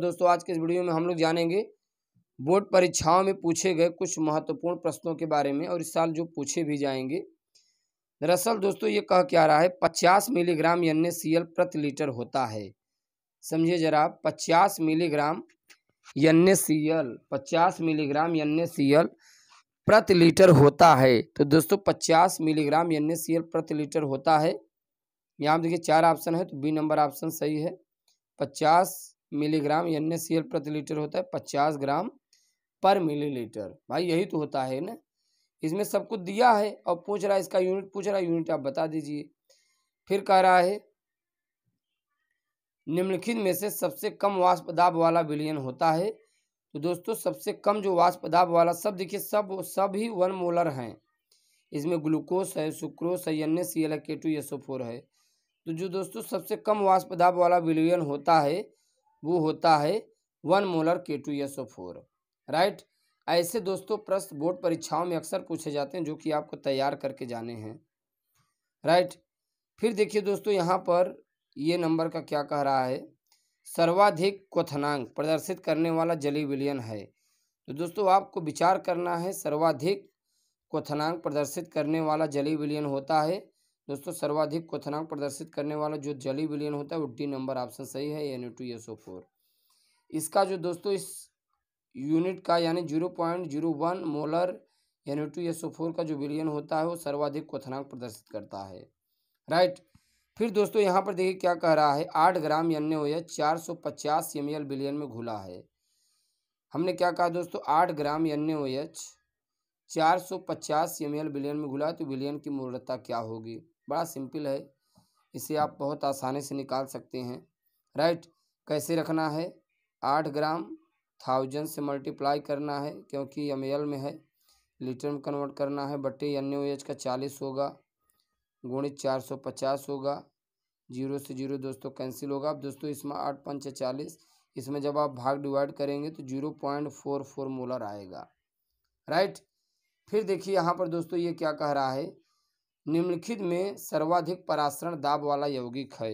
दोस्तों आज के इस वीडियो में हम लोग जानेंगे बोर्ड परीक्षाओं में पूछे गए कुछ महत्वपूर्ण प्रश्नों के बारे में और इस साल जो पूछे भी जाएंगे दरअसल दोस्तों ये कह क्या रहा है पचास मिलीग्राम एन प्रति लीटर होता है समझिए जरा पचास मिलीग्राम एन पचास मिलीग्राम एन प्रति लीटर होता है तो दोस्तों पचास मिलीग्राम एन प्रति लीटर होता है यहाँ देखिए चार ऑप्शन है तो बी नंबर ऑप्शन सही है पचास मिलीग्राम एन एस प्रति लीटर होता है पचास ग्राम पर मिलीलीटर भाई यही तो होता है ना इसमें सब कुछ दिया है और पूछ रहा है इसका यूनिट पूछ रहा है यूनिट आप बता दीजिए फिर कह रहा है निम्नलिखित में से सबसे कम वाष्प दाब वाला विलियन होता है तो दोस्तों सबसे कम जो वाष्प दाब वाला सब देखिए सब सभी वन मोलर हैं इसमें ग्लूकोस है सुक्रोस है एन एस सी एल है के टू एस ओ फोर है तो जो दोस्तों सबसे कम वाष्प दाब वाला विलियन होता है वो होता है one molar K two S O four right ऐसे दोस्तों प्रश्न बोर्ड परीक्षाओं में अक्सर पूछे जाते हैं जो कि आपको तैयार करके जाने हैं राइट फिर देखिए दोस्तों यहाँ पर ये नंबर का क्या कह रहा है सर्वाधिक क्वथनांक प्रदर्शित करने वाला जली विलियन है तो दोस्तों आपको विचार करना है सर्वाधिक क्वथनांक प्रदर्शित करने वाला जली विलियन होता है दोस्तों सर्वाधिक क्वथनांक प्रदर्शित करने वाला जो जली विलियन होता है वो डी नंबर ऑप्शन सही है यानी टू एस ओ फोर इसका जो दोस्तों इस यूनिट का यानी zero point zero one molar यानी टू एस ओ फोर का जो विलियन होता है वो सर्वाधिक क्वथनांक प्रदर्शित करता है राइट फिर दोस्तों यहाँ पर देखिए क्या कह रहा है आठ ग्राम यानी हो चार सौ पचास एम एल बिलियन में घुला है हमने क्या कहा दोस्तों आठ ग्राम एन ओ एच चार सौ पचास एम एल बिलियन में घुला तो बिलियन की मूर्ता क्या होगी बड़ा सिंपल है इसे आप बहुत आसानी से निकाल सकते हैं राइट कैसे रखना है आठ ग्राम थाउजेंड से मल्टीप्लाई करना है क्योंकि एम एल में है लीटर में कन्वर्ट करना है बटे एन ओ एच का चालीस होगा गुणित चार सौ पचास होगा जीरो से जीरो दोस्तों कैंसिल होगा अब दोस्तों इसमें आठ पंच चालीस इसमें जब आप भाग डिवाइड करेंगे तो zero point four four molar आएगा राइट फिर देखिए यहाँ पर दोस्तों ये क्या कह रहा है निम्नलिखित में सर्वाधिक पराश्रण दाब वाला यौगिक है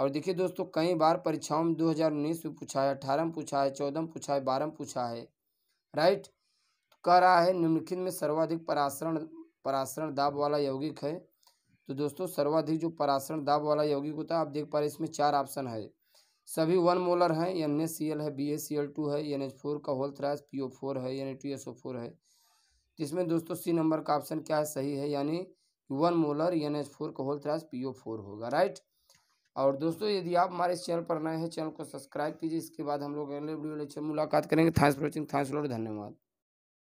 और देखिए दोस्तों कई बार परीक्षाओं में 2019 में पूछा है अठारह में पूछा है चौदह में पूछा है बारह में पूछा है राइट तो कह रहा है निम्नलिखित में सर्वाधिक पराश्रण पराश्रण दाब वाला यौगिक है तो दोस्तों सर्वाधिक जो पराश्रण दाब वाला यौगिक होता है आप देख पा रहे इसमें चार ऑप्शन है सभी वन मोलर हैं एन एस सी एल है B S C L two है एन एच फोर का whole thrice P O four है N A S O four है इसमें दोस्तों सी नंबर का ऑप्शन क्या है सही है यानी one molar N H four का whole thrice P O four होगा राइट और दोस्तों यदि आप हमारे इस चैनल पर नए हैं चैनल को सब्सक्राइब कीजिए इसके बाद हम लोग अगले वीडियो लेक्चर मुलाकात करेंगे thanks for watching thanks lord धन्यवाद